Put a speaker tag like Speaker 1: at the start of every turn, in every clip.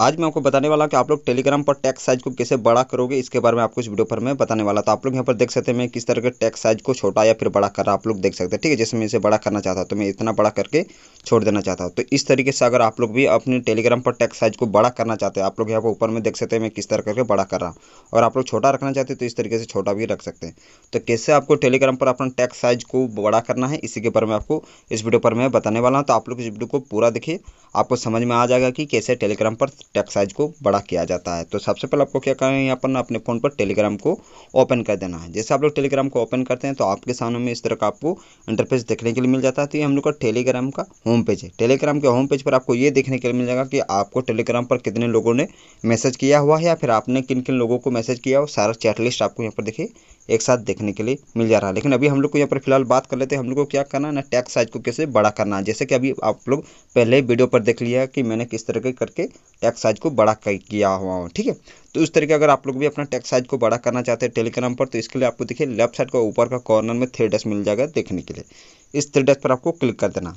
Speaker 1: आज मैं आपको बताने वाला कि आप लोग टेलीग्राम पर टैक्स साइज को कैसे बड़ा करोगे इसके बारे में आपको इस वीडियो पर मैं बताने वाला तो आप लोग यहाँ पर देख सकते हैं मैं किस तरह के टैक्स साइज को छोटा या फिर बड़ा कर रहा आप लोग देख सकते हैं ठीक है जैसे मैं इसे बड़ा करना चाहता तो मैं इतना बड़ा करके छोड़ देना चाहता हूँ तो इस तरीके से अगर आप लोग भी अपने टेलीग्राम पर टैक्स साइज को बड़ा करना चाहते हैं आप लोग यहाँ पर ऊपर में देख सकते हैं मैं किस तरह करके बड़ा कर रहा हूँ और आप लोग छोटा रखना चाहते हैं तो इस तरीके से छोटा भी रख सकते हैं तो कैसे आपको टेलीग्राम पर अपना टैक्स साइज को बड़ा करना है इसी के ऊपर मैं आपको इस वीडियो पर मैं बताने वाला हूँ तो आप लोग इस वीडियो को पूरा देखिए आपको समझ में आ जाएगा कि कैसे टेलीग्राम पर टैक्स साइज को बड़ा किया जाता है तो सबसे पहले आपको क्या करना है यहाँ पर अपने फ़ोन पर टेलीग्राम को ओपन कर देना है जैसे आप लोग टेलीग्राम को ओपन करते हैं तो आपके सामने में इस तरह का आपको इंटरफेस देखने के लिए मिल जाता है तो ये हम लोग का टेलीग्राम का होम होम पेज है टेलीग्राम के होम पेज पर आपको ये देखने के लिए मिल जाएगा कि आपको टेलीग्राम पर कितने लोगों ने मैसेज किया हुआ है या फिर आपने किन किन लोगों को मैसेज किया हो सारा चैट लिस्ट आपको यहाँ पर देखिए एक साथ देखने के लिए मिल जा रहा है लेकिन अभी हम लोग को यहाँ पर फिलहाल बात कर लेते हैं हम लोग को क्या करना है ना टैक्स साइज को कैसे बड़ा करना है जैसे कि अभी आप लोग पहले वीडियो पर देख लिया कि मैंने किस तरह के करके टैक्स साइज को बड़ा किया हुआ हूँ ठीक है तो इस तरीके अगर आप लोग भी अपना टैक्स साइज को बड़ा करना चाहते हैं टेलीग्राम पर तो इसके लिए आपको देखिए लेफ्ट साइड का ऊपर का कॉर्नर में थ्री डेस्क मिल जाएगा देखने के लिए इस थ्री डेस्क पर आपको क्लिक कर देना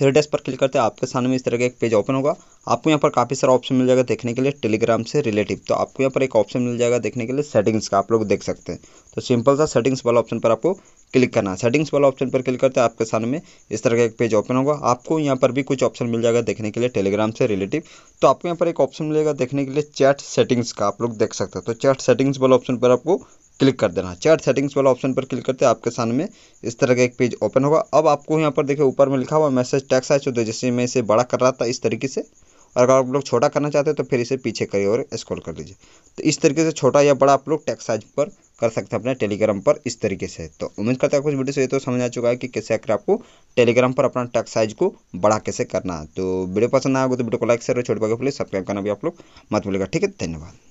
Speaker 1: थ्री डेस्ट पर क्लिक करते हैं आपके सामने में इस तरह का एक पेज ओपन होगा आपको यहाँ पर काफ़ी सारा ऑप्शन मिल जाएगा देखने के लिए टेलीग्राम से रिलेटिव तो आपको यहाँ पर एक ऑप्शन मिल जाएगा देखने के लिए सेटिंग्स का आप लोग देख सकते हैं तो सिंपल सा सेटिंग्स वाला ऑप्शन पर आपको क्लिक करना है सेटिंग्स वाला ऑप्शन पर क्लिक करते हैं आपके सामने में इस तरह का एक पेज ओपन होगा आपको यहाँ पर भी कुछ ऑप्शन मिल जाएगा देखने के लिए टेलीग्राम से रिलेटिव तो आपको यहाँ पर एक ऑप्शन मिलेगा देखने के लिए चैट सेटिंग्स का आप लोग देख सकते हैं तो चैट सेटिंग्स वाला ऑप्शन पर आपको क्लिक कर देना चैट सेटिंग्स वाला ऑप्शन पर क्लिक करते हैं आपके सामने इस तरह का एक पेज ओपन होगा अब आपको यहाँ पर देखिए ऊपर में लिखा हुआ मैसेज टैक्स है चौदह जैसे मैं इसे बड़ा कर रहा था इस तरीके से और अगर आप लोग छोटा करना चाहते हैं तो फिर इसे पीछे करिए और स्क्रॉल कर लीजिए तो इस तरीके से छोटा या बड़ा आप लोग टैक्स साइज पर कर सकते हैं अपने टेलीग्राम पर इस तरीके से तो उम्मीद करता है कुछ वीडियो से ये तो समझ आ चुका है कि कैसे आकर आपको टेलीग्राम पर अपना टैक्स साइज को बड़ा कैसे करना है तो वीडियो पसंद आएगा तो वीडियो को लाइक शेयर और छोटे पागे प्लीज सब्सक्राइब करना भी आप लोग मत मिलेगा ठीक है धन्यवाद